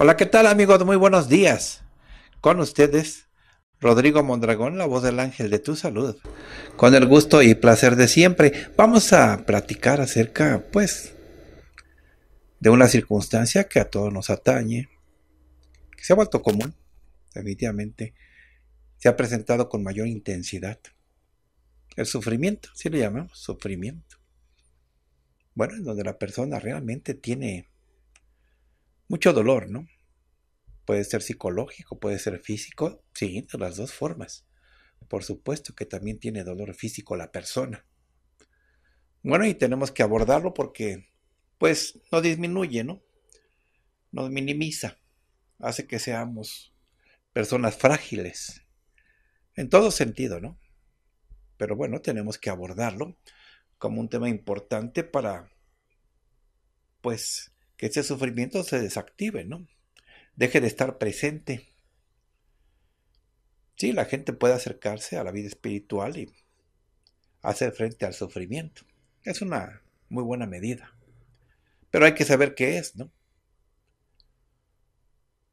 Hola, ¿qué tal amigos? Muy buenos días. Con ustedes, Rodrigo Mondragón, la voz del ángel de tu salud. Con el gusto y placer de siempre, vamos a platicar acerca, pues, de una circunstancia que a todos nos atañe, que se ha vuelto común, definitivamente, se ha presentado con mayor intensidad. El sufrimiento, si lo llamamos sufrimiento. Bueno, en donde la persona realmente tiene mucho dolor, ¿no? Puede ser psicológico, puede ser físico, sí, de las dos formas. Por supuesto que también tiene dolor físico la persona. Bueno, y tenemos que abordarlo porque, pues, no disminuye, ¿no? Nos minimiza, hace que seamos personas frágiles, en todo sentido, ¿no? Pero bueno, tenemos que abordarlo como un tema importante para, pues, que ese sufrimiento se desactive, ¿no? Deje de estar presente. Sí, la gente puede acercarse a la vida espiritual y hacer frente al sufrimiento. Es una muy buena medida. Pero hay que saber qué es, ¿no?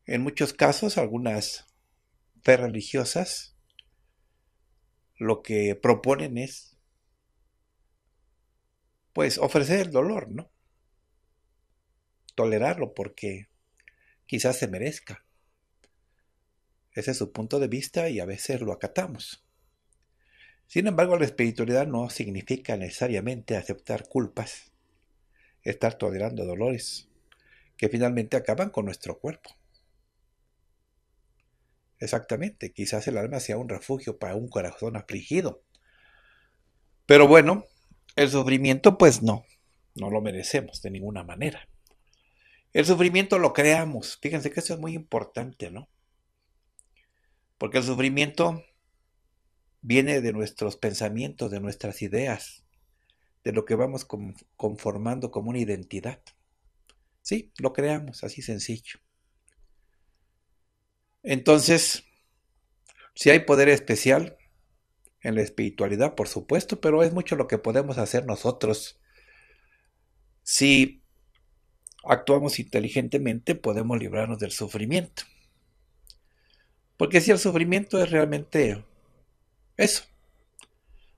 En muchos casos, algunas fe religiosas lo que proponen es, pues, ofrecer el dolor, ¿no? tolerarlo porque quizás se merezca. Ese es su punto de vista y a veces lo acatamos. Sin embargo, la espiritualidad no significa necesariamente aceptar culpas, estar tolerando dolores que finalmente acaban con nuestro cuerpo. Exactamente, quizás el alma sea un refugio para un corazón afligido. Pero bueno, el sufrimiento pues no, no lo merecemos de ninguna manera. El sufrimiento lo creamos. Fíjense que eso es muy importante, ¿no? Porque el sufrimiento viene de nuestros pensamientos, de nuestras ideas, de lo que vamos conformando como una identidad. Sí, lo creamos, así sencillo. Entonces, si hay poder especial en la espiritualidad, por supuesto, pero es mucho lo que podemos hacer nosotros. Si actuamos inteligentemente, podemos librarnos del sufrimiento. Porque si el sufrimiento es realmente eso,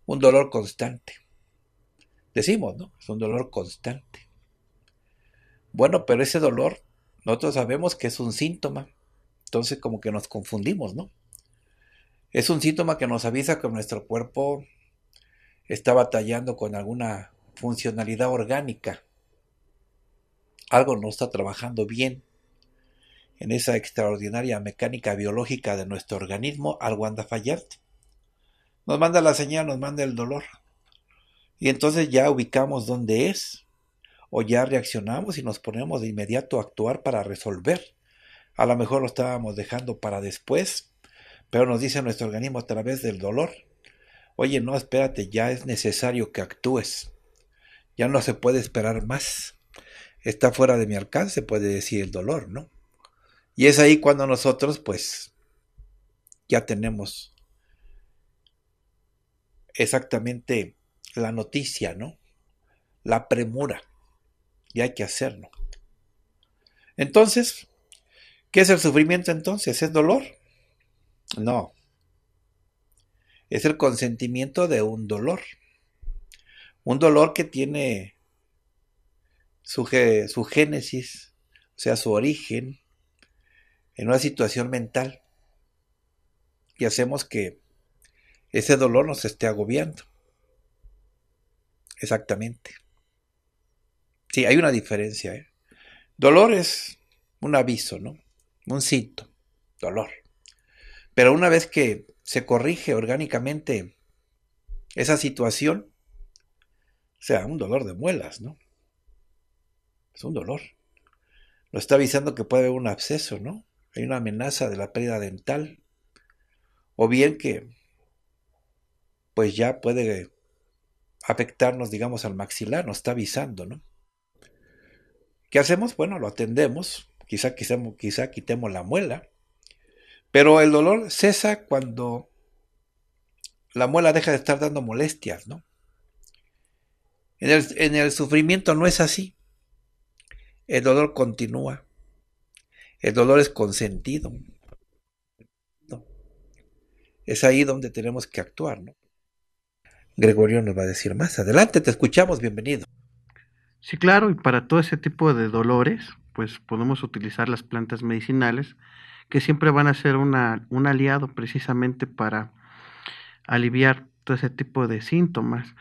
un dolor constante. Decimos, ¿no? Es un dolor constante. Bueno, pero ese dolor, nosotros sabemos que es un síntoma. Entonces como que nos confundimos, ¿no? Es un síntoma que nos avisa que nuestro cuerpo está batallando con alguna funcionalidad orgánica algo no está trabajando bien. En esa extraordinaria mecánica biológica de nuestro organismo, algo anda fallando. Nos manda la señal, nos manda el dolor. Y entonces ya ubicamos dónde es, o ya reaccionamos y nos ponemos de inmediato a actuar para resolver. A lo mejor lo estábamos dejando para después, pero nos dice nuestro organismo a través del dolor, oye, no, espérate, ya es necesario que actúes, ya no se puede esperar más está fuera de mi alcance, puede decir el dolor, ¿no? Y es ahí cuando nosotros, pues, ya tenemos exactamente la noticia, ¿no? La premura. Y hay que hacerlo. Entonces, ¿qué es el sufrimiento entonces? ¿Es dolor? No. Es el consentimiento de un dolor. Un dolor que tiene su, su génesis, o sea, su origen, en una situación mental. Y hacemos que ese dolor nos esté agobiando. Exactamente. Sí, hay una diferencia. ¿eh? Dolor es un aviso, ¿no? Un síntoma, dolor. Pero una vez que se corrige orgánicamente esa situación, o sea, un dolor de muelas, ¿no? Es un dolor. Nos está avisando que puede haber un absceso, ¿no? Hay una amenaza de la pérdida dental. O bien que, pues ya puede afectarnos, digamos, al maxilar, nos está avisando, ¿no? ¿Qué hacemos? Bueno, lo atendemos, quizá, quizá, quizá quitemos la muela, pero el dolor cesa cuando la muela deja de estar dando molestias, ¿no? en el, sufrimiento no es así. El dolor continúa. El dolor es consentido. Es ahí donde tenemos que actuar, ¿no? Gregorio nos va a decir más. Adelante, te escuchamos, bienvenido. Sí, claro, y para todo ese tipo de dolores, pues podemos utilizar las plantas medicinales, que siempre van a ser un aliado precisamente para aliviar todo ese tipo de síntomas.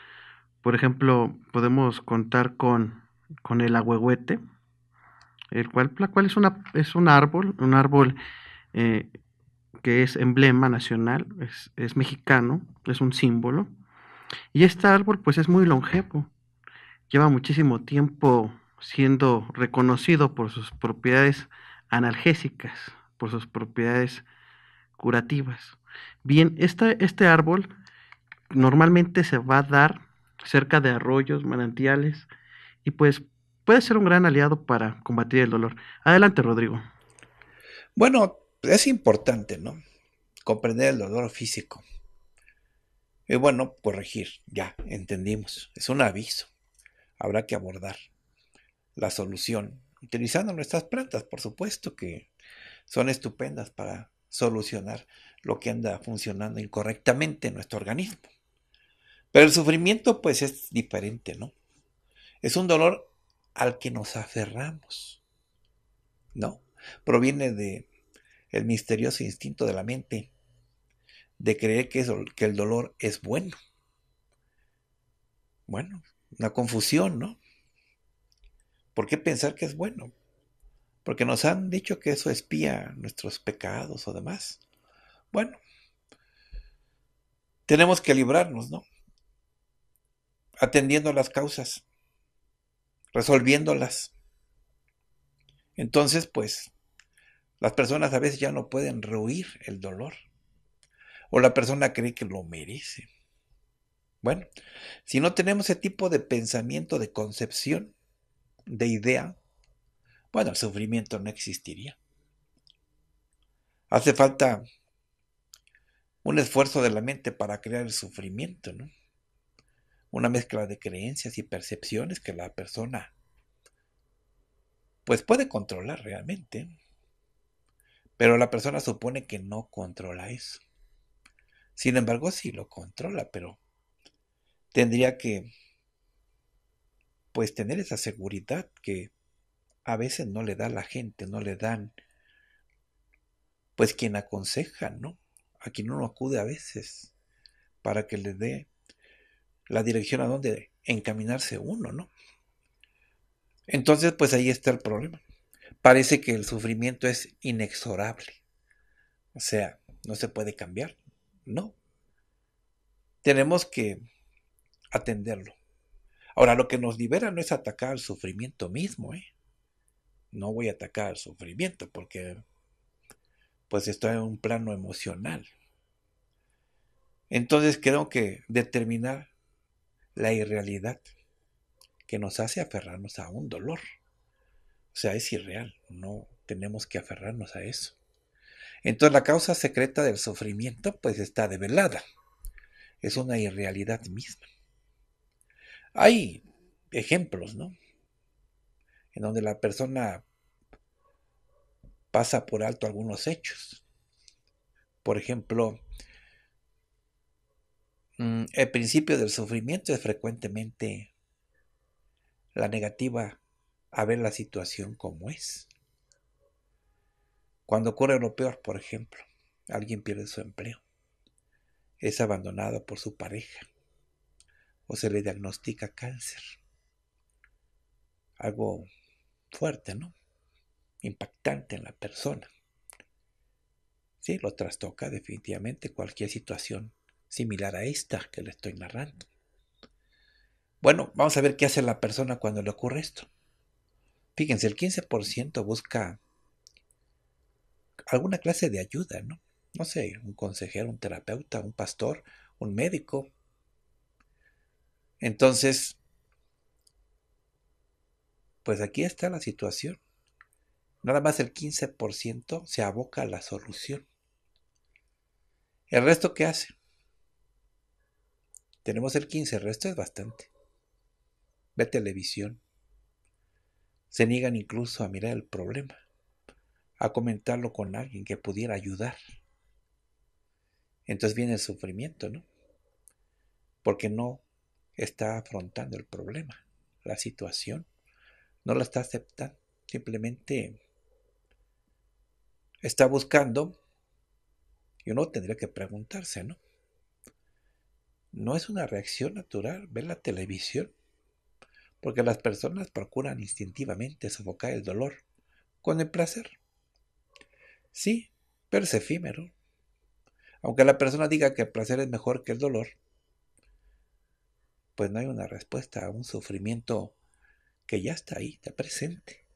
Por ejemplo, podemos contar con, con el agüehuete, el cual, la cual es, una, es un árbol, un árbol eh, que es emblema nacional, es, mexicano, es un símbolo. Y este árbol pues es muy longevo, lleva muchísimo tiempo siendo reconocido por sus propiedades analgésicas, por sus propiedades curativas. Bien, este árbol normalmente se va a dar cerca de arroyos, manantiales, y pues puede ser un gran aliado para combatir el dolor. Adelante, Rodrigo. Bueno, es importante, ¿no? Comprender el dolor físico. Y bueno, corregir, ya, entendimos. Es un aviso. Habrá que abordar la solución. Utilizando nuestras plantas, por supuesto, que son estupendas para solucionar lo que anda funcionando incorrectamente en nuestro organismo. Pero el sufrimiento, pues, es diferente, ¿no? Es un dolor al que nos aferramos. ¿No? Proviene de el misterioso instinto de la mente de creer que, que el dolor es bueno. Bueno, una confusión, ¿no? ¿Por qué pensar que es bueno? Porque nos han dicho que eso espía nuestros pecados o demás. Bueno, tenemos que librarnos, ¿no? Atendiendo a las causas resolviéndolas. Entonces, pues, las personas a veces ya no pueden rehuir el dolor. O la persona cree que lo merece. Bueno, si no tenemos ese tipo de pensamiento, de concepción, de idea, bueno, el sufrimiento no existiría. Hace falta un esfuerzo de la mente para crear el sufrimiento, ¿no? una mezcla de creencias y percepciones que la persona pues puede controlar realmente, pero la persona supone que no controla eso. Sin embargo, sí lo controla, pero tendría que pues tener esa seguridad que a veces no le da la gente, no le dan pues quien aconseja, ¿no? A quien uno acude a veces para que le dé la dirección a donde encaminarse uno, ¿no? Entonces, pues ahí está el problema. Parece que el sufrimiento es inexorable. O sea, no se puede cambiar. No. Tenemos que atenderlo. Ahora, lo que nos libera no es atacar al sufrimiento mismo, ¿eh? No voy a atacar al sufrimiento porque pues estoy en un plano emocional. Entonces creo que determinar la irrealidad que nos hace aferrarnos a un dolor. O sea, es irreal, no tenemos que aferrarnos a eso. Entonces la causa secreta del sufrimiento pues está develada. Es una irrealidad misma. Hay ejemplos, ¿no? En donde la persona pasa por alto algunos hechos. Por ejemplo, Mm, el principio del sufrimiento es frecuentemente la negativa a ver la situación como es. Cuando ocurre lo peor, por ejemplo, alguien pierde su empleo, es abandonado por su pareja o se le diagnostica cáncer. Algo fuerte, ¿no? Impactante en la persona. Sí, lo trastoca definitivamente cualquier situación similar a esta que le estoy narrando. Bueno, vamos a ver qué hace la persona cuando le ocurre esto. Fíjense, el 15% busca alguna clase de ayuda, ¿no? No sé, un consejero, un terapeuta, un pastor, un médico. Entonces, pues aquí está la situación. Nada más el 15% se aboca a la solución. ¿El resto qué hace? Tenemos el 15, el resto es bastante. Ve televisión. Se niegan incluso a mirar el problema, a comentarlo con alguien que pudiera ayudar. Entonces viene el sufrimiento, ¿no? Porque no está afrontando el problema, la situación. No la está aceptando. Simplemente está buscando. Y uno tendría que preguntarse, ¿no? no es una reacción natural ver la televisión, porque las personas procuran instintivamente sofocar el dolor con el placer. Sí, pero es efímero. Aunque la persona diga que el placer es mejor que el dolor, pues no hay una respuesta a un sufrimiento que ya está ahí, está presente.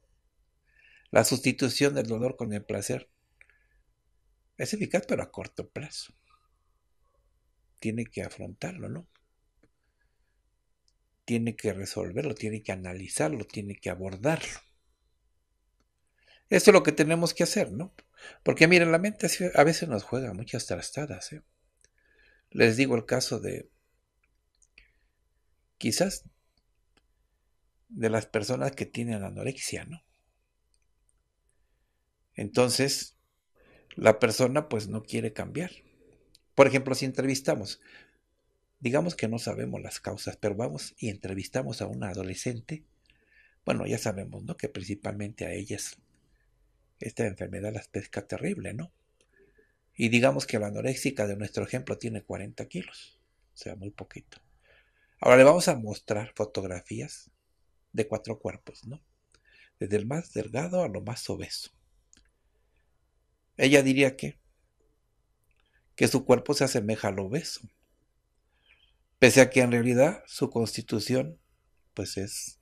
La sustitución del dolor con el placer es eficaz pero a corto plazo tiene que afrontarlo, ¿no? Tiene que resolverlo, tiene que analizarlo, tiene que abordarlo. Esto es lo que tenemos que hacer, ¿no? Porque miren, la mente a veces nos juega muchas trastadas. ¿eh? Les digo el caso de, quizás, de las personas que tienen anorexia, ¿no? Entonces, la persona pues no quiere cambiar. Por ejemplo, si entrevistamos, digamos que no sabemos las causas, pero vamos y entrevistamos a una adolescente, bueno, ya sabemos, ¿no? Que principalmente a ellas esta enfermedad las pesca terrible, ¿no? Y digamos que la anoréxica de nuestro ejemplo tiene 40 kilos, o sea, muy poquito. Ahora le vamos a mostrar fotografías de cuatro cuerpos, ¿no? Desde el más delgado a lo más obeso. Ella diría que que su cuerpo se asemeja al obeso, pese a que en realidad su constitución pues es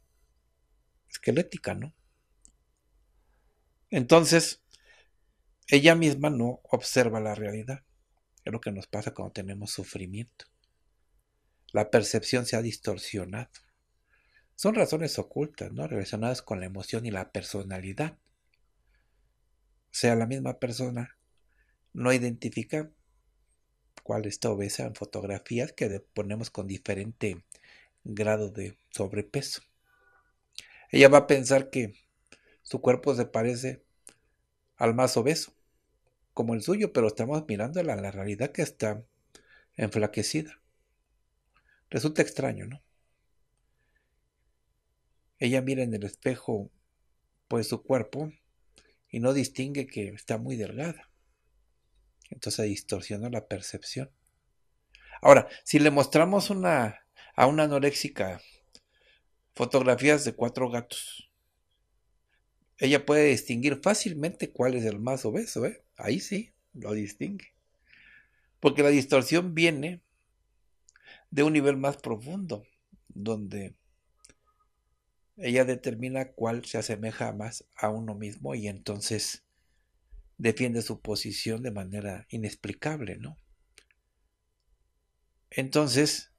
esquelética, ¿no? Entonces, ella misma no observa la realidad. Es lo que nos pasa cuando tenemos sufrimiento. La percepción se ha distorsionado. Son razones ocultas, ¿no? Relacionadas con la emoción y la personalidad. O sea, la misma persona no identifica cual está obesa en fotografías que ponemos con diferente grado de sobrepeso. Ella va a pensar que su cuerpo se parece al más obeso, como el suyo, pero estamos mirando en la realidad que está enflaquecida. Resulta extraño, ¿no? Ella mira en el espejo pues su cuerpo y no distingue que está muy delgada. Entonces distorsiona la percepción. Ahora, si le mostramos a una anoréxica fotografías de cuatro gatos, ella puede distinguir fácilmente cuál es el más obeso. ¿eh? Ahí sí, lo distingue. Porque la distorsión viene de un nivel más profundo, donde ella determina cuál se asemeja más a uno mismo y entonces defiende su posición de manera inexplicable, ¿no? Entonces,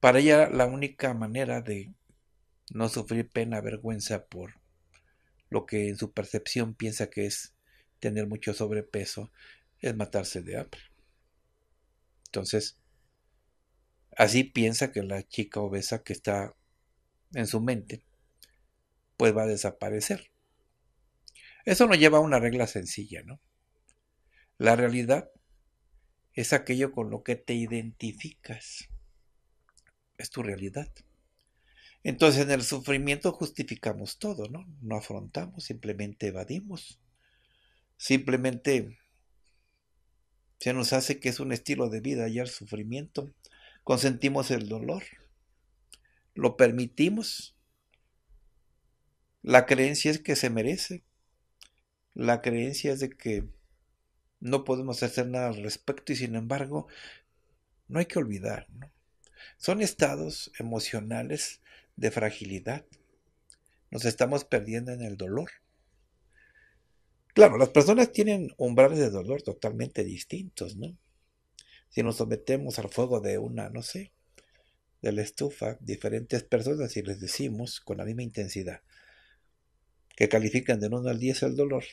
para ella la única manera de no sufrir pena, vergüenza por lo que en su percepción piensa que es tener mucho sobrepeso, es matarse de hambre. Entonces, así piensa que la chica obesa que está en su mente, pues va a desaparecer. Eso nos lleva a una regla sencilla, ¿no? La realidad es aquello con lo que te identificas. Es tu realidad. Entonces en el sufrimiento justificamos todo, ¿no? No afrontamos, simplemente evadimos. Simplemente se nos hace que es un estilo de vida y el sufrimiento. Consentimos el dolor. Lo permitimos. La creencia es que se merece, la creencia es de que no podemos hacer nada al respecto y sin embargo no hay que olvidar. Son estados emocionales de fragilidad. Nos estamos perdiendo en el dolor. Claro, las personas tienen umbrales de dolor totalmente distintos, ¿no? Si nos sometemos al fuego de una, no sé, de la estufa, diferentes personas y les decimos con la misma intensidad que califican de 1 al 10 el dolor,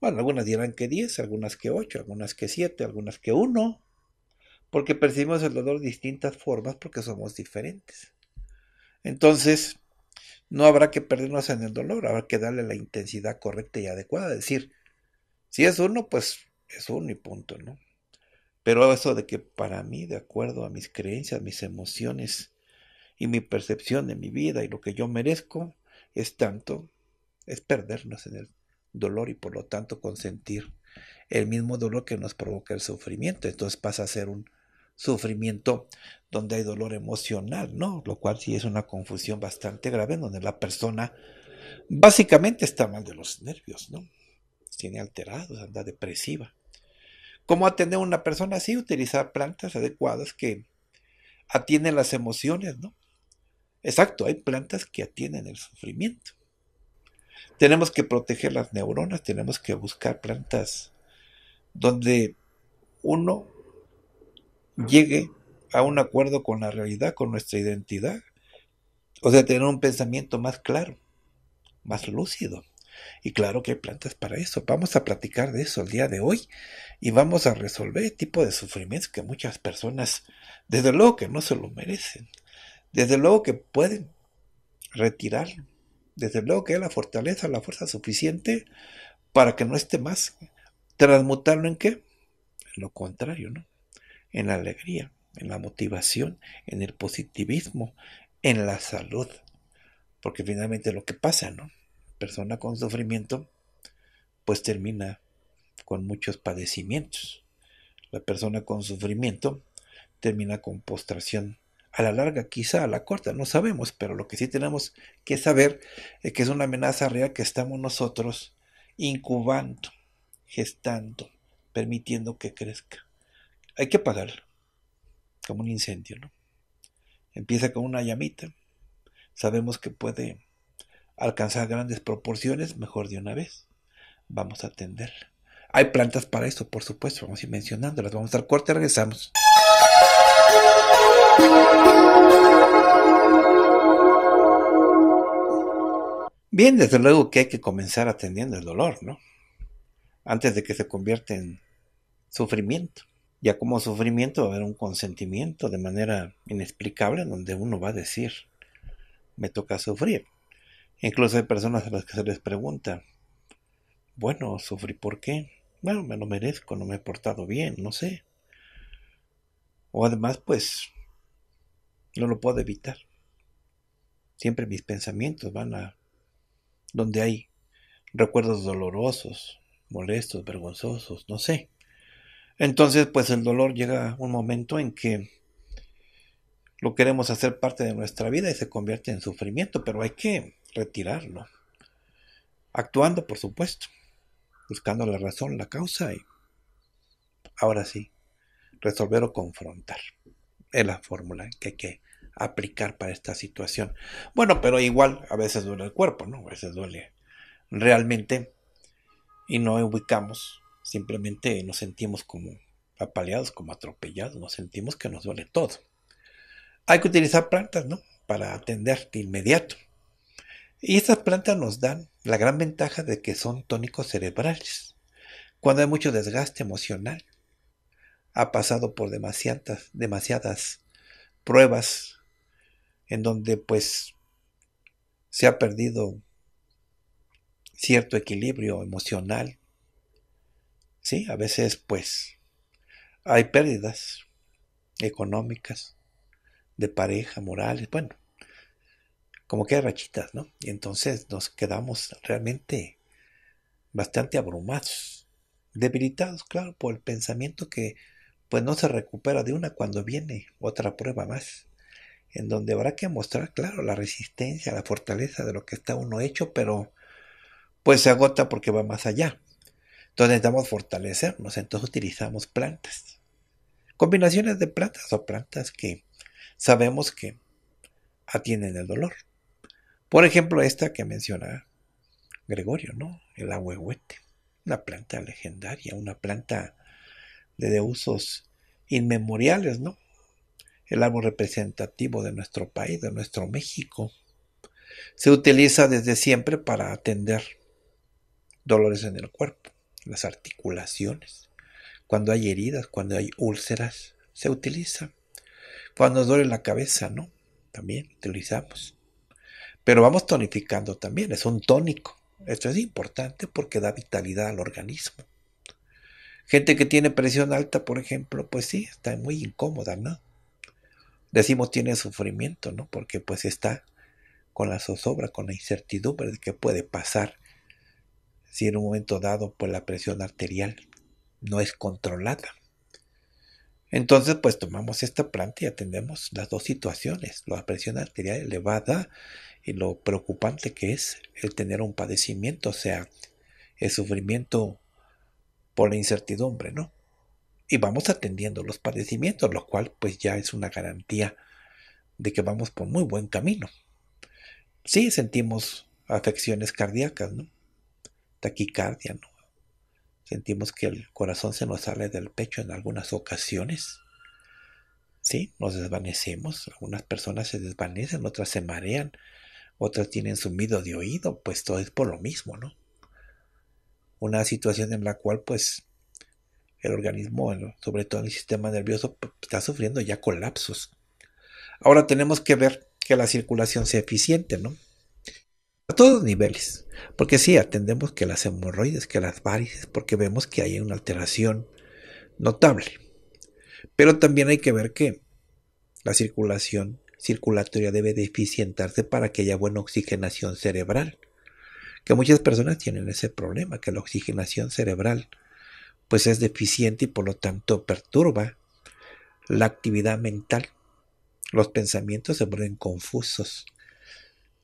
bueno, algunas dirán que 10, algunas que 8, algunas que 7, algunas que 1, porque percibimos el dolor de distintas formas porque somos diferentes. Entonces, no habrá que perdernos en el dolor, habrá que darle la intensidad correcta y adecuada. Es decir, si es uno, pues es uno y punto, ¿no? Pero eso de que para mí, de acuerdo a mis creencias, mis emociones y mi percepción de mi vida y lo que yo merezco, es tanto, es perdernos en el dolor y por lo tanto consentir el mismo dolor que nos provoca el sufrimiento. Entonces pasa a ser un sufrimiento donde hay dolor emocional, ¿no? Lo cual sí es una confusión bastante grave donde la persona básicamente está mal de los nervios, ¿no? Tiene alterados, anda depresiva. ¿Cómo atender a una persona así? Utilizar plantas adecuadas que atienden las emociones, ¿no? Exacto, hay plantas que atienden el sufrimiento. Tenemos que proteger las neuronas, tenemos que buscar plantas donde uno llegue a un acuerdo con la realidad, con nuestra identidad. O sea, tener un pensamiento más claro, más lúcido. Y claro que hay plantas para eso. Vamos a platicar de eso el día de hoy y vamos a resolver el este tipo de sufrimientos que muchas personas, desde luego que no se lo merecen, desde luego que pueden retirar desde luego que la fortaleza, la fuerza suficiente para que no esté más. ¿Transmutarlo en qué? En lo contrario, ¿no? En la alegría, en la motivación, en el positivismo, en la salud. Porque finalmente lo que pasa, ¿no? Persona con sufrimiento, pues termina con muchos padecimientos. La persona con sufrimiento termina con postración a la larga, quizá a la corta, no sabemos, pero lo que sí tenemos que saber es que es una amenaza real que estamos nosotros incubando, gestando, permitiendo que crezca. Hay que apagarla, como un incendio, ¿no? Empieza con una llamita, sabemos que puede alcanzar grandes proporciones, mejor de una vez. Vamos a atender Hay plantas para eso, por supuesto, vamos a ir mencionándolas. Vamos a dar y regresamos. Bien, desde luego que hay que comenzar atendiendo el dolor, ¿no? Antes de que se convierta en sufrimiento. Ya como sufrimiento va a haber un consentimiento de manera inexplicable donde uno va a decir, me toca sufrir. Incluso hay personas a las que se les pregunta, bueno, sufrí por qué? Bueno, me lo merezco, no me he portado bien, no sé. O además, pues, no lo puedo evitar. Siempre mis pensamientos van a donde hay recuerdos dolorosos, molestos, vergonzosos, no sé. Entonces, pues el dolor llega a un momento en que lo queremos hacer parte de nuestra vida y se convierte en sufrimiento, pero hay que retirarlo. Actuando, por supuesto, buscando la razón, la causa y ahora sí, resolver o confrontar. Es la fórmula que hay que aplicar para esta situación. Bueno, pero igual a veces duele el cuerpo, ¿no? A veces duele realmente y no ubicamos, simplemente nos sentimos como apaleados, como atropellados, nos sentimos que nos duele todo. Hay que utilizar plantas, ¿no? Para atender de inmediato. Y estas plantas nos dan la gran ventaja de que son tónicos cerebrales. Cuando hay mucho desgaste emocional, ha pasado por demasiadas, demasiadas pruebas en donde pues se ha perdido cierto equilibrio emocional. Sí, a veces pues hay pérdidas económicas, de pareja, morales, bueno, como que hay rachitas, ¿no? Y entonces nos quedamos realmente bastante abrumados, debilitados, claro, por el pensamiento que pues no se recupera de una cuando viene otra prueba más en donde habrá que mostrar, claro, la resistencia, la fortaleza de lo que está uno hecho, pero pues se agota porque va más allá. Entonces necesitamos fortalecernos, entonces utilizamos plantas. Combinaciones de plantas o plantas que sabemos que atienden el dolor. Por ejemplo, esta que menciona Gregorio, ¿no? El ahuehuete, una planta legendaria, una planta de usos inmemoriales, ¿no? el árbol representativo de nuestro país, de nuestro México. Se utiliza desde siempre para atender dolores en el cuerpo, las articulaciones. Cuando hay heridas, cuando hay úlceras, se utiliza. Cuando duele la cabeza, ¿no? También utilizamos. Pero vamos tonificando también, es un tónico. Esto es importante porque da vitalidad al organismo. Gente que tiene presión alta, por ejemplo, pues sí, está muy incómoda, ¿no? decimos tiene sufrimiento, ¿no? Porque pues está con la zozobra, con la incertidumbre de qué puede pasar si en un momento dado pues la presión arterial no es controlada. Entonces pues tomamos esta planta y atendemos las dos situaciones, la presión arterial elevada y lo preocupante que es el tener un padecimiento, o sea, el sufrimiento por la incertidumbre, ¿no? y vamos atendiendo los padecimientos, lo cual pues ya es una garantía de que vamos por muy buen camino. Sí sentimos afecciones cardíacas, ¿no? Taquicardia, ¿no? Sentimos que el corazón se nos sale del pecho en algunas ocasiones. Sí, nos desvanecemos. Algunas personas se desvanecen, otras se marean, otras tienen sumido de oído, pues todo es por lo mismo, ¿no? Una situación en la cual pues el organismo, sobre todo el sistema nervioso, pues, está sufriendo ya colapsos. Ahora tenemos que ver que la circulación sea eficiente, ¿no? A todos niveles, porque sí, atendemos que las hemorroides, que las varices, porque vemos que hay una alteración notable. Pero también hay que ver que la circulación circulatoria debe deficientarse para que haya buena oxigenación cerebral. Que muchas personas tienen ese problema, que la oxigenación cerebral pues es deficiente y por lo tanto perturba la actividad mental. Los pensamientos se vuelven confusos.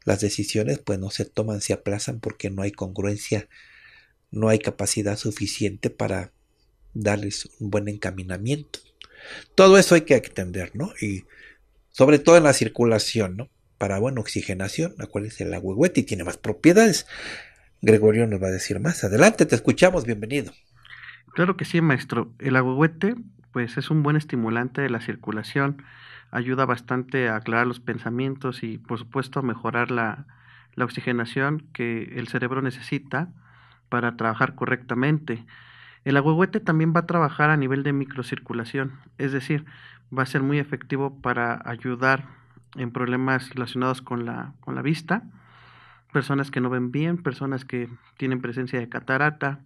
Las decisiones pues no se toman, se aplazan porque no hay congruencia, no hay capacidad suficiente para darles un buen encaminamiento. Todo eso hay que atender, ¿no? Y sobre todo en la circulación, ¿no? Para buena oxigenación, la cual es el y tiene más propiedades. Gregorio nos va a decir más. Adelante, te escuchamos, bienvenido. Claro que sí, maestro. El agüete, pues es un buen estimulante de la circulación, ayuda bastante a aclarar los pensamientos y, por supuesto, a mejorar la, oxigenación que el cerebro necesita para trabajar correctamente. El agüehuete también va a trabajar a nivel de microcirculación, es decir, va a ser muy efectivo para ayudar en problemas relacionados con la, con la vista, personas que no ven bien, personas que tienen presencia de catarata,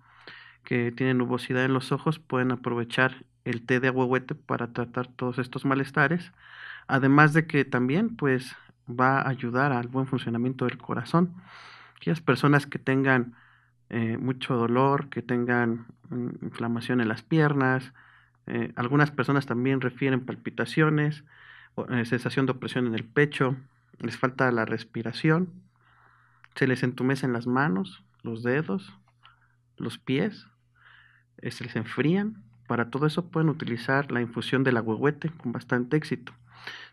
que tienen nubosidad en los ojos pueden aprovechar el té de aguahuete para tratar todos estos malestares. Además de que también pues va a ayudar al buen funcionamiento del corazón. Aquellas personas que tengan eh, mucho dolor, que tengan mm, inflamación en las piernas, eh, algunas personas también refieren palpitaciones, eh, sensación de opresión en el pecho, les falta la respiración, se les entumecen las manos, los dedos, los pies, eh, se les enfrían. Para todo eso pueden utilizar la infusión del agüehuete con bastante éxito.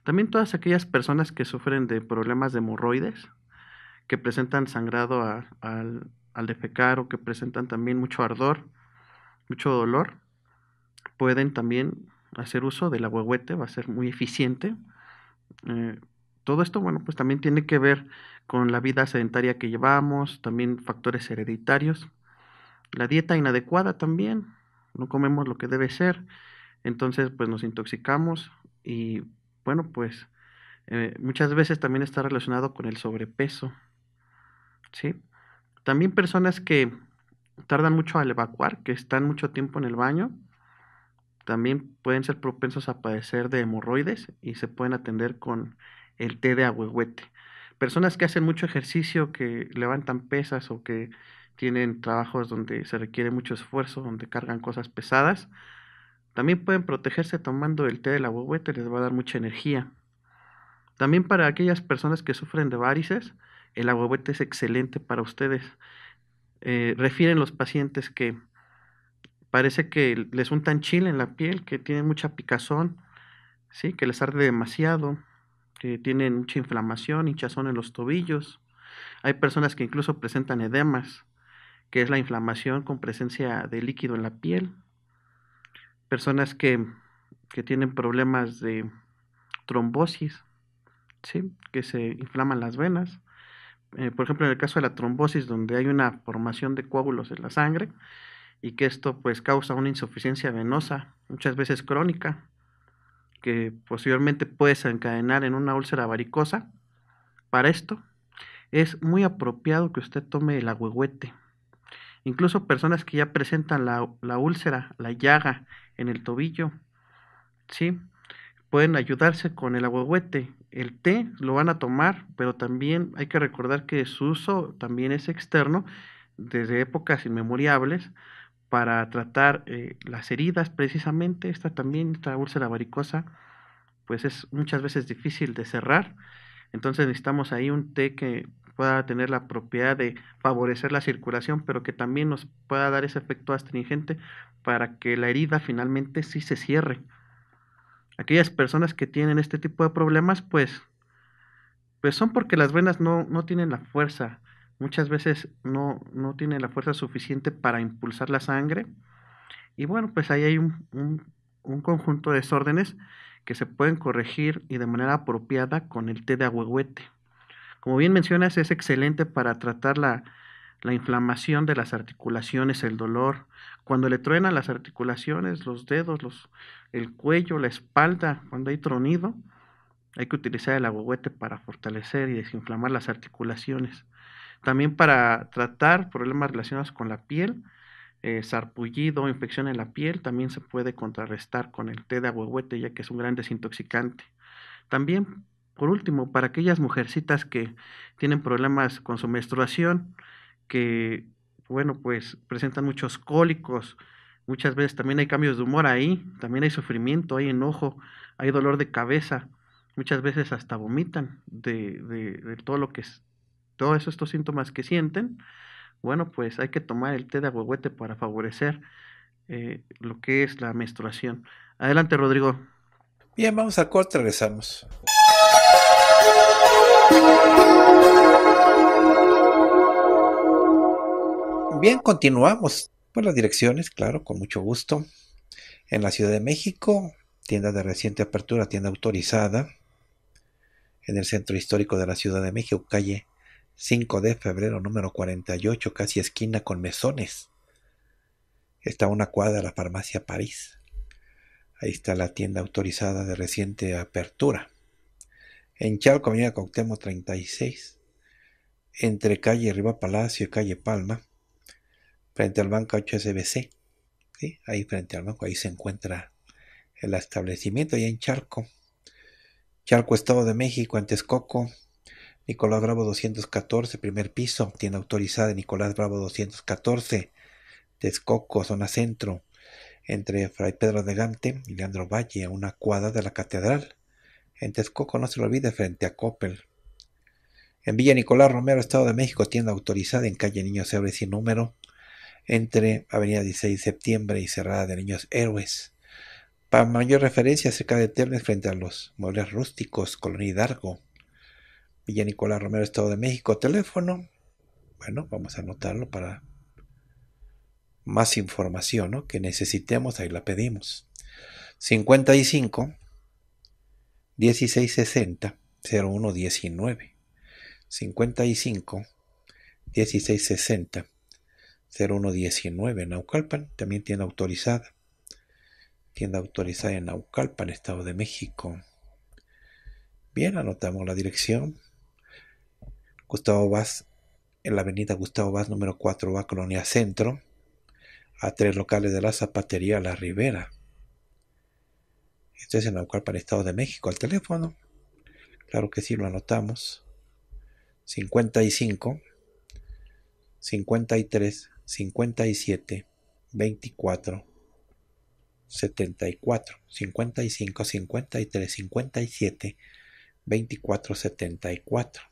También todas aquellas personas que sufren de problemas de hemorroides, que presentan sangrado al, defecar o que presentan también mucho ardor, mucho dolor, pueden también hacer uso del agüehuete, va a ser muy eficiente. Eh, todo esto, bueno, pues también tiene que ver con la vida sedentaria que llevamos, también factores hereditarios. La dieta inadecuada también, no comemos lo que debe ser, entonces pues nos intoxicamos y bueno, pues eh, muchas veces también está relacionado con el sobrepeso. ¿sí? También personas que tardan mucho al evacuar, que están mucho tiempo en el baño, también pueden ser propensos a padecer de hemorroides y se pueden atender con el té de agüehuete. Personas que hacen mucho ejercicio, que levantan pesas o que tienen trabajos donde se requiere mucho esfuerzo, donde cargan cosas pesadas. También pueden protegerse tomando el té de la les va a dar mucha energía. También para aquellas personas que sufren de varices, el aguahuete es excelente para ustedes. Eh, refieren los pacientes que parece que les untan chile en la piel, que tienen mucha picazón, ¿sí? que les arde demasiado, que tienen mucha inflamación, hinchazón en los tobillos. Hay personas que incluso presentan edemas que es la inflamación con presencia de líquido en la piel, personas que, tienen problemas de trombosis, ¿sí? que se inflaman las venas. Eh, por ejemplo, en el caso de la trombosis, donde hay una formación de coágulos en la sangre y que esto pues causa una insuficiencia venosa, muchas veces crónica, que posteriormente puede desencadenar en una úlcera varicosa. Para esto es muy apropiado que usted tome el agüehuete. Incluso personas que ya presentan la, úlcera, la llaga en el tobillo, ¿sí? Pueden ayudarse con el aguahuete. El té lo van a tomar, pero también hay que recordar que su uso también es externo desde épocas inmemoriables para tratar eh, las heridas precisamente. Esta también, esta úlcera varicosa, pues es muchas veces difícil de cerrar. Entonces necesitamos ahí un té que pueda tener la propiedad de favorecer la circulación, pero que también nos pueda dar ese efecto astringente para que la herida finalmente sí se cierre. Aquellas personas que tienen este tipo de problemas, pues, pues son porque las venas no, tienen la fuerza, muchas veces no, no tienen la fuerza suficiente para impulsar la sangre. Y bueno, pues ahí hay un, conjunto de desórdenes que se pueden corregir y de manera apropiada con el té de ahuehuete. Como bien mencionas, es excelente para tratar la, inflamación de las articulaciones, el dolor. Cuando le truenan las articulaciones, los dedos, los, el cuello, la espalda, cuando hay tronido, hay que utilizar el agüete para fortalecer y desinflamar las articulaciones. También para tratar problemas relacionados con la piel, eh, sarpullido, infección en la piel, también se puede contrarrestar con el té de agujete, ya que es un gran desintoxicante. También por último, para aquellas mujercitas que tienen problemas con su menstruación, que, bueno, pues presentan muchos cólicos, muchas veces también hay cambios de humor ahí, también hay sufrimiento, hay enojo, hay dolor de cabeza, muchas veces hasta vomitan de, todo lo que es, todos estos síntomas que sienten. Bueno, pues hay que tomar el té de aguagüete para favorecer eh, lo que es la menstruación. Adelante, Rodrigo. Bien, vamos a corte, regresamos. Bien, continuamos por pues, las direcciones, claro, con mucho gusto. En la Ciudad de México, tienda de reciente apertura, tienda autorizada, en el centro histórico de la Ciudad de México, calle 5 de febrero número 48, casi esquina con mesones. Está a una cuadra de la farmacia París. Ahí está la tienda autorizada de reciente apertura en Charco, Avenida Coctemo, 36, entre calle Riva Palacio y calle Palma, frente al banco HSBC. ¿sí? Ahí frente al banco, ahí se encuentra el establecimiento, allá en Charco. Charco, Estado de México, en Texcoco. Nicolás Bravo 214, primer piso, tienda autorizada Nicolás Bravo 214, Texcoco, zona centro, entre Fray Pedro de Gante y Leandro Valle, una cuadra de la catedral. En Tezcoco no se lo olvide frente a Coppel. En Villa Nicolás Romero, Estado de México, tienda autorizada en calle Niños Héroes y número, entre Avenida 16 de Septiembre y Cerrada de Niños Héroes. Para mayor referencia, cerca de Ternes, frente a los muebles rústicos, Colonia Hidargo. Villa Nicolás Romero, Estado de México, teléfono. Bueno, vamos a anotarlo para más información ¿no? que necesitemos, ahí la pedimos. 55 1660 0119 55 1660 0119 Naucalpan también tienda autorizada tienda autorizada en Naucalpan Estado de México bien anotamos la dirección Gustavo Vaz en la avenida Gustavo Vaz número 4 va Colonia Centro a tres locales de la zapatería La Rivera este es en la para el Estado de México, al teléfono. Claro que sí, lo anotamos. 55 53 57 24 74 55 53 57 24 74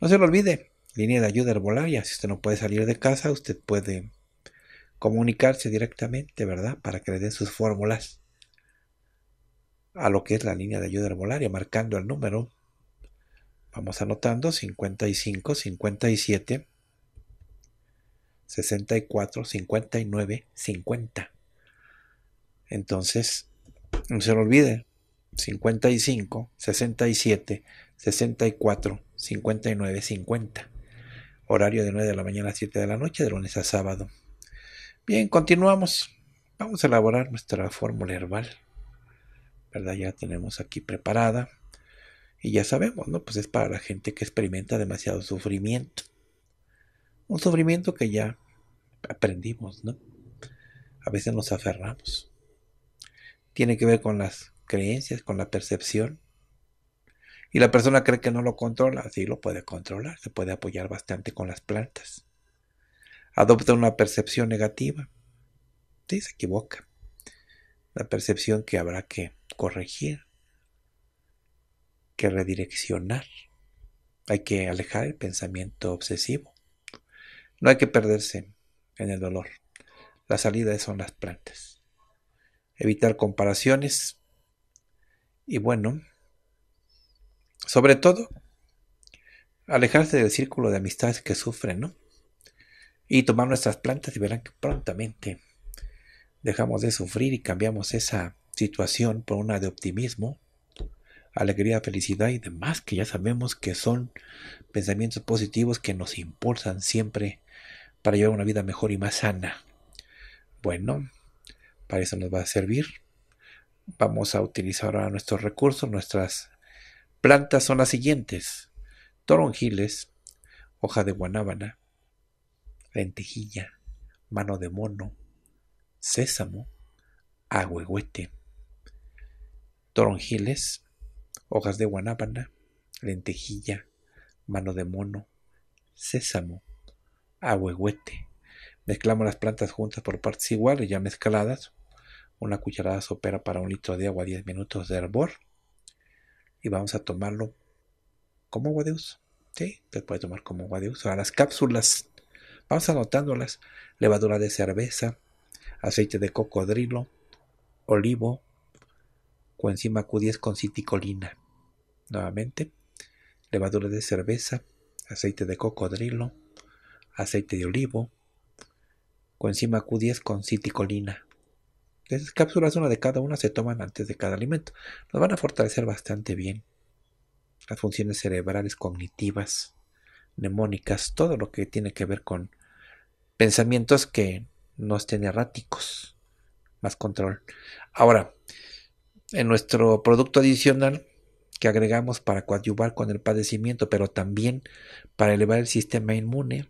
no se lo olvide línea de ayuda herbolaria si usted no puede salir de casa usted puede comunicarse directamente verdad para que le den sus fórmulas a lo que es la línea de ayuda herbolaria, marcando el número. Vamos anotando 55, 57, 64, 59, 50. Entonces, no se lo olvide, 55, 67, 64, 59, 50. Horario de 9 de la mañana a 7 de la noche, de lunes a sábado. Bien, continuamos. Vamos a elaborar nuestra fórmula herbal. ¿verdad? Ya tenemos aquí preparada. Y ya sabemos, ¿no? Pues es para la gente que experimenta demasiado sufrimiento. Un sufrimiento que ya aprendimos, ¿no? A veces nos aferramos. Tiene que ver con las creencias, con la percepción. Y la persona cree que no lo controla, sí lo puede controlar, se puede apoyar bastante con las plantas. Adopta una percepción negativa. Sí, se equivoca. La percepción que habrá que corregir, que redireccionar. Hay que alejar el pensamiento obsesivo. No hay que perderse en el dolor. La salida son las plantas. Evitar comparaciones. Y bueno, sobre todo, alejarse del círculo de amistades que sufren, ¿no? Y tomar nuestras plantas y verán que prontamente dejamos de sufrir y cambiamos esa situación por una de optimismo, alegría, felicidad y demás, que ya sabemos que son pensamientos positivos que nos impulsan siempre para llevar una vida mejor y más sana. Bueno, para eso nos va a servir. Vamos a utilizar ahora nuestros recursos. Nuestras plantas son las siguientes. Toronjiles, hoja de guanábana, lentejilla, mano de mono, sésamo, agüehuete toronjiles, hojas de guanábana, lentejilla, mano de mono, sésamo, ahuehuete. Mezclamos las plantas juntas por partes iguales, ya mezcladas. Una cucharada sopera para un litro de agua, 10 minutos de hervor. Y vamos a tomarlo como agua de uso. Sí, se puede tomar como agua de uso. A las cápsulas, vamos anotándolas. Levadura de cerveza, aceite de cocodrilo, olivo, coenzima Q10 con citicolina. Nuevamente, levadura de cerveza, aceite de cocodrilo, aceite de olivo, coenzima Q10 con citicolina. Esas cápsulas, una de cada una, se toman antes de cada alimento. Nos van a fortalecer bastante bien las funciones cerebrales, cognitivas, mnemónicas, todo lo que tiene que ver con pensamientos que no estén erráticos. Más control. Ahora, en nuestro producto adicional que agregamos para coadyuvar con el padecimiento, pero también para elevar el sistema inmune,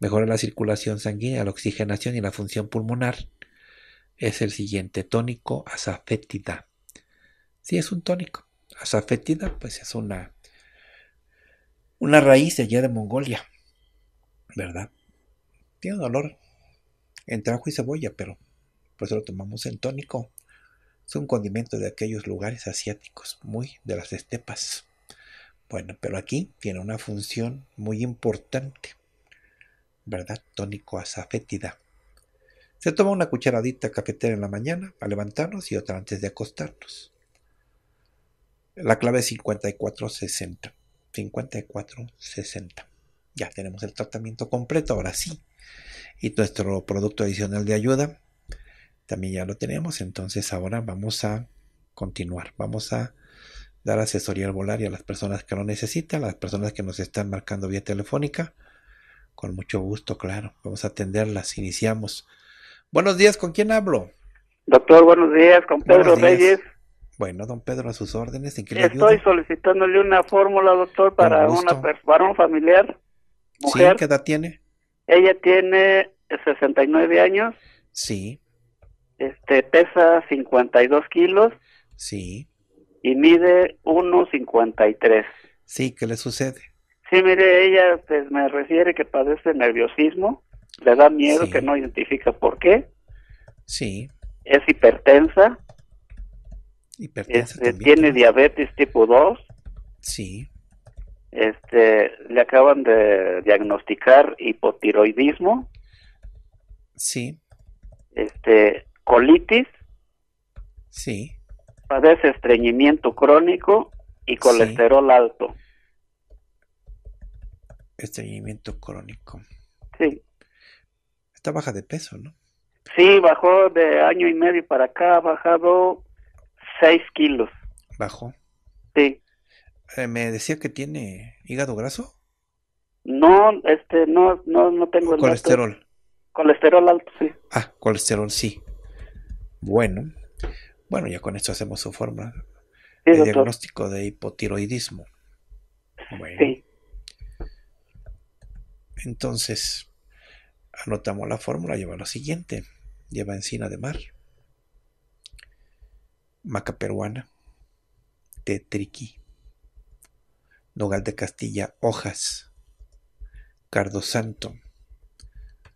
mejora la circulación sanguínea, la oxigenación y la función pulmonar, es el siguiente tónico azafetida. Sí, es un tónico. Azafetida, pues es una, una raíz allá de Mongolia, ¿verdad? Tiene dolor olor en trajo y cebolla, pero pues lo tomamos en tónico. Es un condimento de aquellos lugares asiáticos, muy de las estepas. Bueno, pero aquí tiene una función muy importante, ¿verdad? Tónico azafétida. Se toma una cucharadita cafetera en la mañana para levantarnos y otra antes de acostarnos. La clave es 5460. 5460. Ya tenemos el tratamiento completo, ahora sí. Y nuestro producto adicional de ayuda, también ya lo tenemos. Entonces ahora vamos a continuar. Vamos a dar asesoría al y a las personas que lo necesitan, a las personas que nos están marcando vía telefónica. Con mucho gusto, claro. Vamos a atenderlas. Iniciamos. Buenos días, ¿con quién hablo? Doctor, buenos días, con Pedro Reyes. Bueno, don Pedro, a sus órdenes. ¿en qué Estoy solicitándole una fórmula, doctor, para, una, para un familiar. Mujer. ¿Sí? ¿Qué edad tiene? Ella tiene 69 años. Sí. Este, pesa 52 kilos. Sí. Y mide 1,53. Sí, ¿qué le sucede? Sí, mire, ella pues, me refiere que padece nerviosismo, le da miedo que no identifica por qué. Sí. Es hipertensa. Hipertensa este, Tiene diabetes tipo 2. Sí. Este, le acaban de diagnosticar hipotiroidismo. Sí. Este, colitis. Sí. Padece estreñimiento crónico y colesterol alto. Estreñimiento crónico. Sí. Está baja de peso, ¿no? Sí, bajó de año y medio para acá, ha bajado 6 kilos. ¿Bajó? Sí. Eh, ¿Me decía que tiene hígado graso? No, este, no, no, tengo colesterol. Colesterol alto, sí. Ah, colesterol, sí. Bueno, bueno, ya con esto hacemos su fórmula. de diagnóstico de hipotiroidismo. Sí. Entonces, anotamos la fórmula, lleva lo siguiente. Lleva encina de mar, maca peruana, tetriqui, nogal de Castilla, hojas, cardo santo,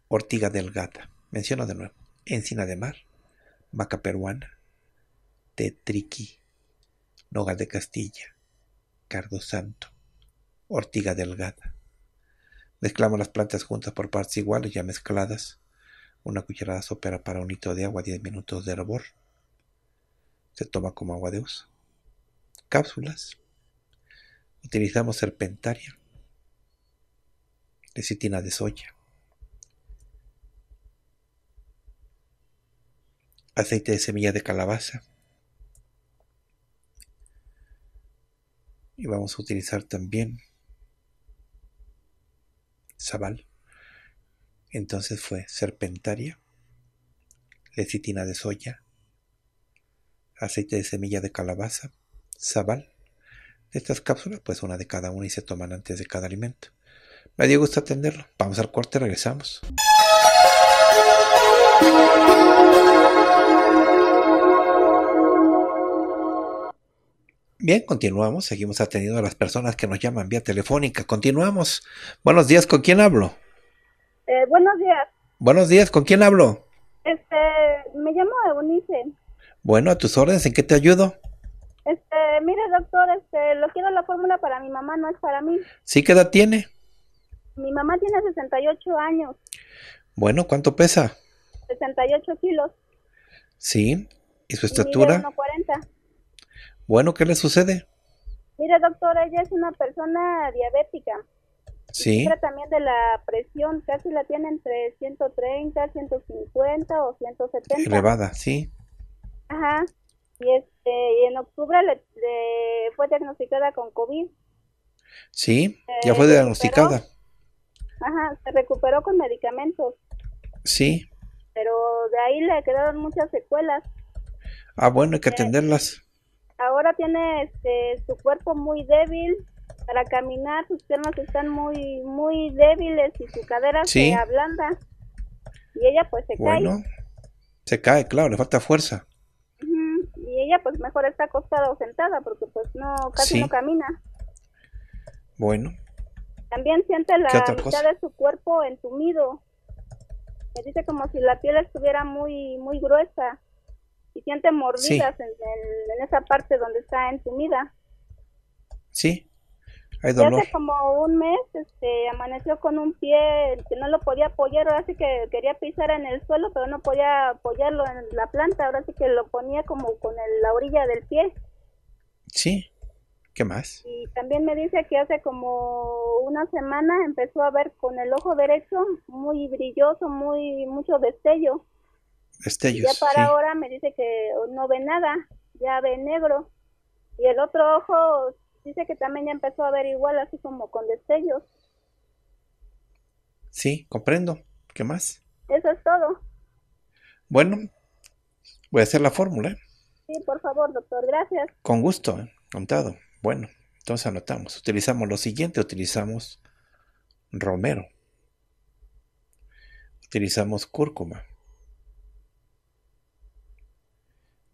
ortiga delgada. Menciono de nuevo, encina de mar, Maca peruana, tetriqui, nogal de Castilla, cardo santo, ortiga delgada. Mezclamos las plantas juntas por partes iguales, ya mezcladas. Una cucharada sopera para un litro de agua, 10 minutos de hervor. Se toma como agua de uso. Cápsulas. Utilizamos serpentaria, lecitina de soya, aceite de semilla de calabaza. Y vamos a utilizar también sabal. Entonces fue serpentaria, lecitina de soya, aceite de semilla de calabaza, sabal. De estas cápsulas, pues una de cada una y se toman antes de cada alimento. Me dio gusto atenderlo. Vamos al corte, regresamos. Bien, continuamos, seguimos atendiendo a las personas que nos llaman vía telefónica. Continuamos. Buenos días, ¿con quién hablo? Eh, buenos días. Buenos días, ¿con quién hablo? Este, me llamo Eunice. Bueno, a tus órdenes, ¿en qué te ayudo? Este, mire doctor, este, lo quiero la fórmula para mi mamá, no es para mí. ¿Sí qué edad tiene? Mi mamá tiene 68 años. Bueno, ¿cuánto pesa? 68 kilos. Sí, ¿y su estatura? Bueno, ¿qué le sucede? Mira, doctora, ella es una persona diabética. Sí. también de la presión, casi la tiene entre 130, 150 o 170. Elevada, sí. Ajá. Y, este, en octubre le, fue diagnosticada con COVID. Sí, ya eh, fue diagnosticada. ajá, se recuperó con medicamentos. Sí. Pero de ahí le quedaron muchas secuelas. Ah, bueno, hay que eh, atenderlas ahora tiene este, su cuerpo muy débil para caminar, sus piernas están muy muy débiles y su cadera se ablanda. Y ella pues se bueno, cae. Se cae, claro, le falta fuerza. Y ella pues mejor está acostada o sentada porque pues no casi no camina. Bueno. También siente la mitad de su cuerpo entumido. Me dice como si la piel estuviera muy muy gruesa y siente mordidas en, esa parte donde está entumida. Sí, hay dolor. hace como un mes este, amaneció con un pie que no lo podía apoyar, ahora sí que quería pisar en el suelo, pero no podía apoyarlo en la planta, ahora sí que lo ponía como con la orilla del pie. Sí, ¿qué más? Y también me dice que hace como una semana empezó a ver con el ojo derecho muy brilloso, muy mucho destello Destellos, ya para ahora me dice que no ve nada, ya ve negro. Y el otro ojo dice que también ya empezó a ver igual, así como con destellos. Sí, comprendo. ¿Qué más? Eso es todo. Bueno, voy a hacer la fórmula. Sí, por favor, doctor, gracias. Con gusto, ¿eh? contado. Bueno, entonces anotamos. Utilizamos lo siguiente, utilizamos romero. Utilizamos cúrcuma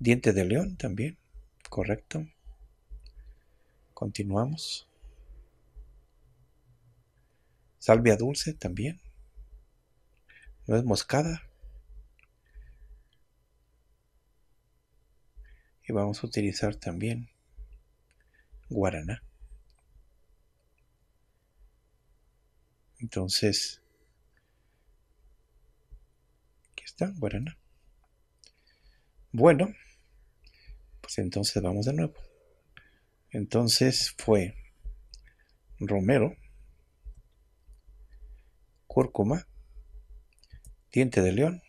Diente de león también, correcto. Continuamos. Salvia dulce también. No es moscada. Y vamos a utilizar también guaraná. Entonces, aquí está, guaraná. Bueno. Pues entonces vamos de nuevo. Entonces fue romero, cúrcuma, diente de león,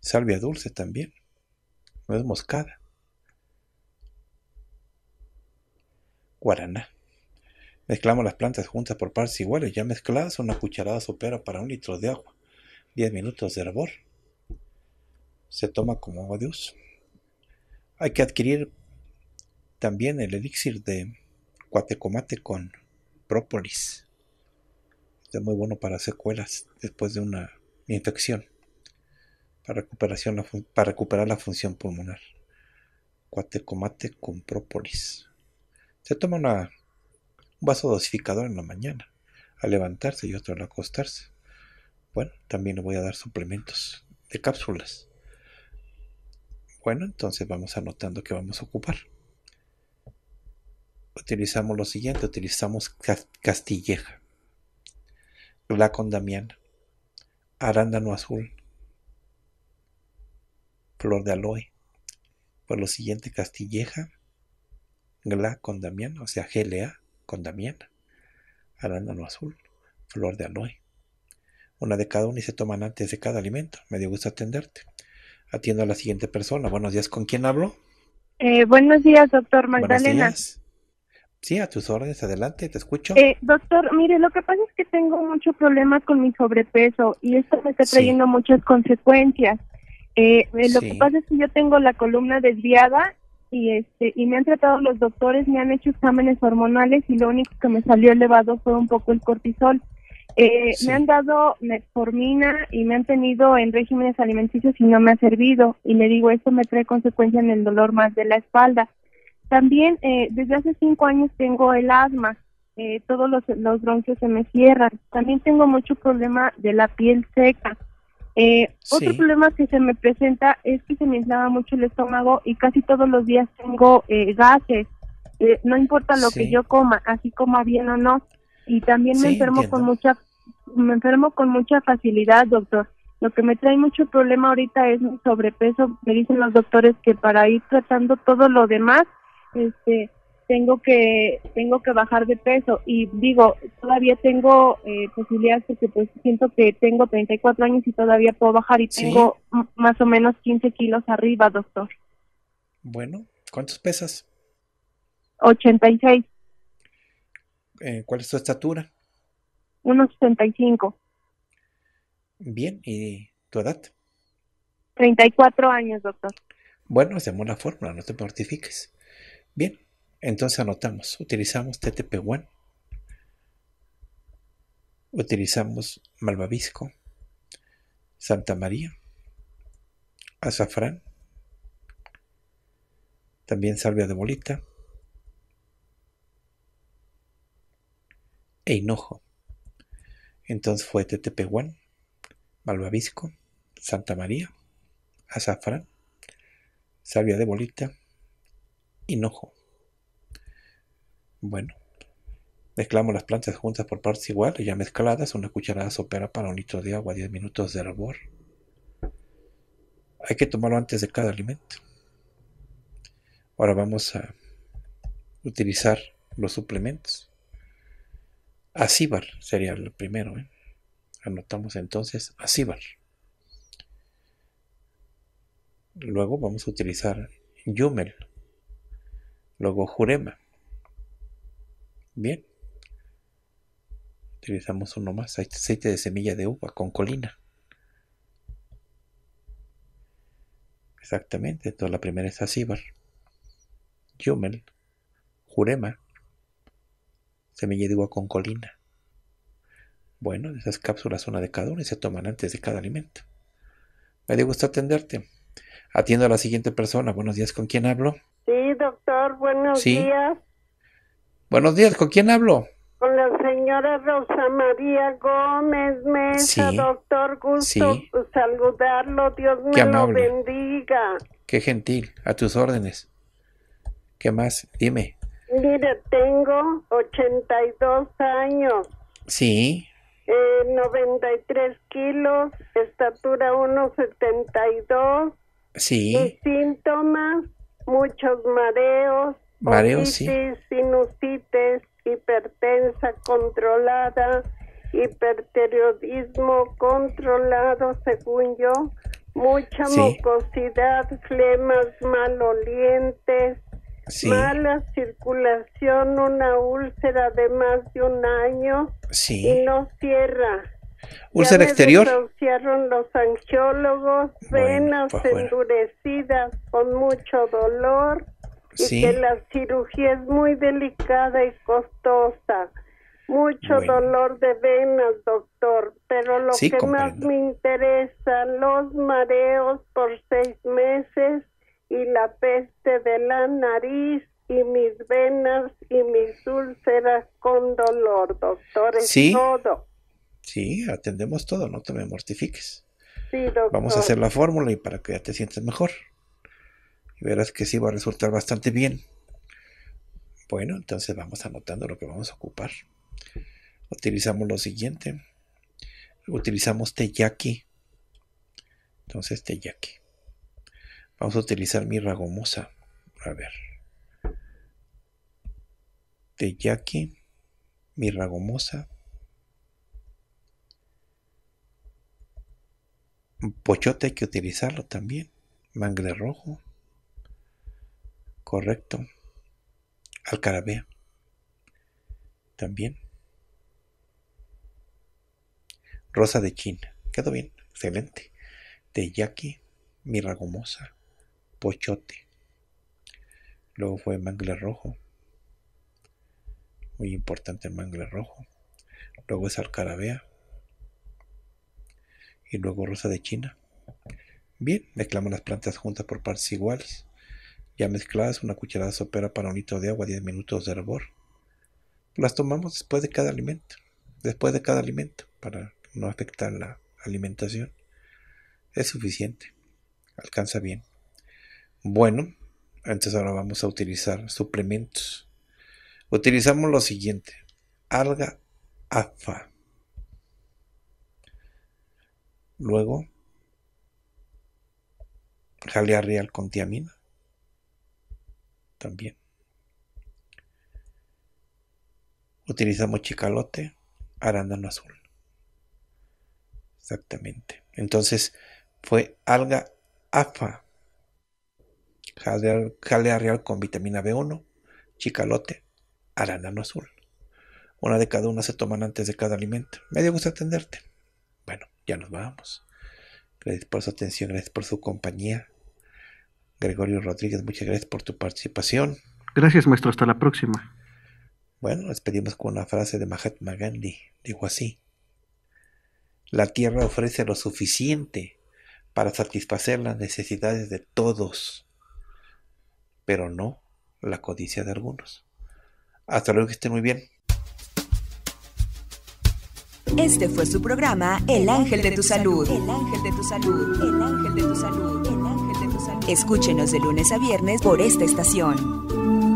salvia dulce también, no es moscada, guaraná. Mezclamos las plantas juntas por partes iguales. Ya mezcladas, una cucharada sopera para un litro de agua. 10 minutos de labor. Se toma como agua de uso. Hay que adquirir también el elixir de cuatecomate con própolis. es muy bueno para secuelas después de una infección. Para, recuperación, para recuperar la función pulmonar. Cuatecomate con própolis. Se toma una, un vaso dosificador en la mañana, al levantarse y otro al acostarse. Bueno, también le voy a dar suplementos de cápsulas. Bueno, entonces vamos anotando qué vamos a ocupar. Utilizamos lo siguiente, utilizamos castilleja, con damián arándano azul, flor de aloe. Pues lo siguiente, castilleja, gla damián o sea, GLA condamiana, arándano azul, flor de aloe. Una de cada una y se toman antes de cada alimento. Me dio gusto atenderte. Atiendo a la siguiente persona. Buenos días, ¿con quién hablo? Eh, buenos días, doctor Magdalena. Buenos Sí, a tus órdenes, adelante, te escucho. Eh, doctor, mire, lo que pasa es que tengo muchos problemas con mi sobrepeso y esto me está trayendo muchas consecuencias. Eh, lo que pasa es que yo tengo la columna desviada y este y me han tratado los doctores, me han hecho exámenes hormonales y lo único que me salió elevado fue un poco el cortisol. Eh, me han dado metformina y me han tenido en regímenes alimenticios y no me ha servido. Y le digo, esto me trae consecuencia en el dolor más de la espalda. También eh, desde hace cinco años tengo el asma. Eh, todos los, los, bronquios se me cierran. También tengo mucho problema de la piel seca. Otro problema que se me presenta es que se me inflama mucho el estómago y casi todos los días tengo gases. no importa lo que yo coma, así coma bien o no y también me enfermo con mucha me enfermo con mucha facilidad, doctor. Lo que me trae mucho problema ahorita es sobrepeso. Me dicen los doctores que para ir tratando todo lo demás, este, tengo que tengo que bajar de peso y digo todavía tengo eh, posibilidades porque pues siento que tengo 34 años y todavía puedo bajar y tengo más o menos 15 kilos arriba, doctor. Bueno, ¿cuántos pesas? 86. Eh, ¿cuál es tu estatura? 1,75. Bien, ¿y tu edad? 34 años, doctor. Bueno, hacemos la fórmula, no te mortifiques. Bien, entonces anotamos, utilizamos TTP1, utilizamos Malvavisco, Santa María, azafrán, también salvia de bolita, e Hinojo. Entonces fue Tetepehuán, Malvavisco, Santa María, Azafrán, Salvia de Bolita, Hinojo. Bueno, mezclamos las plantas juntas por partes iguales, ya mezcladas, una cucharada sopera para un litro de agua, 10 minutos de hervor. Hay que tomarlo antes de cada alimento. Ahora vamos a utilizar los suplementos. Acíbar sería lo primero. ¿eh? Anotamos entonces Acíbar. Luego vamos a utilizar Yumel. Luego Jurema. Bien. Utilizamos uno más, aceite de semilla de uva con colina. Exactamente, entonces la primera es Acíbar, Yumel, Jurema, semilla con colina Bueno, esas cápsulas son de cada una y se toman antes de cada alimento. Me dio gusto atenderte. Atiendo a la siguiente persona. Buenos días, ¿con quién hablo? Sí, doctor, buenos días. Buenos días, ¿con quién hablo? Con la señora Rosa María Gómez Mesa, doctor, gusto saludarlo, Dios me lo bendiga. Qué gentil, a tus órdenes. ¿Qué más? Dime. Mira, tengo 82 años. Sí. 93 eh, kilos, estatura 1,72. Sí. síntomas, muchos mareos. Mareos, sí. sinusitis, hipertensa controlada, hiperteriodismo controlado, según yo. Mucha mucosidad, flemas malolientes, Mala circulación, una úlcera de más de un año y no cierra. ¿Úlcera exterior? los angiólogos, venas pues endurecidas con mucho dolor y que la cirugía es muy delicada y costosa. Mucho dolor de venas, doctor, pero lo que más me interesa, los mareos por seis meses y la peste de la nariz y mis venas y mis úlceras con dolor, doctor. sí. todo. Sí, atendemos todo, no te me mortifiques. Sí, doctor. Vamos a hacer la fórmula y para que ya te sientas mejor. Y verás que sí va a resultar bastante bien. Bueno, entonces vamos anotando lo que vamos a ocupar. Utilizamos lo siguiente. Utilizamos teyaki. Entonces teyaki. Vamos a utilizar mi ragomosa. A ver. Teyaki. Mi ragomosa. Pochote hay que utilizarlo también. Mangre rojo. Correcto. Alcarabea. También. Rosa de China. Quedó bien. Excelente. Teyaki. Mi ragomosa. Pochote. Luego fue Mangle Rojo. Muy importante el Mangle Rojo. Luego es Alcarabea. Y luego Rosa de China. Bien, mezclamos las plantas juntas por partes iguales. Ya mezcladas, una cucharada sopera para un litro de agua, 10 minutos de hervor. Las tomamos después de cada alimento. Después de cada alimento, para no afectar la alimentación. Es suficiente. Alcanza bien. Bueno, entonces ahora vamos a utilizar suplementos. Utilizamos lo siguiente. Alga AFA. Luego, jalea real con tiamina. También. Utilizamos chicalote, arándano azul. Exactamente. Entonces, fue alga AFA jalea, real con vitamina B1, chicalote, aranano azul. Una de cada una se toman antes de cada alimento. Me dio gusto atenderte. Bueno, ya nos vamos. Gracias por su atención, gracias por su compañía. Gregorio Rodríguez, muchas gracias por tu participación. Gracias, maestro. Hasta la próxima. Bueno, despedimos con una frase de Mahatma Gandhi. Dijo así. La tierra ofrece lo suficiente para satisfacer las necesidades de todos pero no la codicia de algunos. Hasta luego, que estén muy bien. Este fue su programa El Ángel de tu Salud. El Ángel de tu Salud. El Ángel de Salud. El Ángel de tu Salud. Escúchenos de lunes a viernes por esta estación.